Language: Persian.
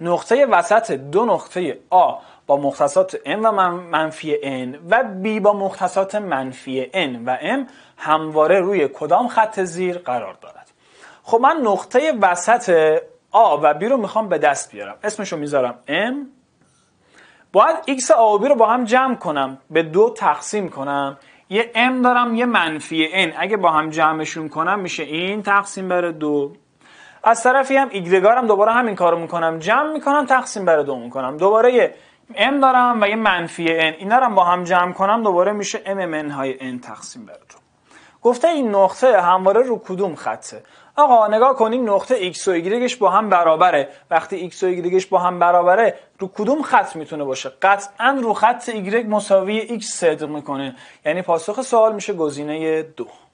نقطه وسط دو نقطه A با مختصات M و منفی N و B با مختصات منفی N و M همواره روی کدام خط زیر قرار دارد خب من نقطه وسط A و B رو میخوام به دست بیارم اسمشو میذارم M باید X A و B رو با هم جمع کنم به دو تقسیم کنم یه M دارم یه منفی N اگه با هم جمعشون کنم میشه این تقسیم بر دو از طرفی هم ایگرگارم دوباره همین کارو میکنم جمع میکنم تقسیم بر دو میکنم دوباره یه m دارم و یه منفی n اینا رو با هم جمع کنم دوباره میشه m ان های n تقسیم بر گفته این نقطه همواره رو کدوم خطه آقا نگاه کنین نقطه x و ایگرگش با هم برابره وقتی x و ایگرگش با هم برابره رو کدوم خط میتونه باشه قطعا رو خط y مساوی x صدق میکنه یعنی پاسخ سوال میشه گزینه دو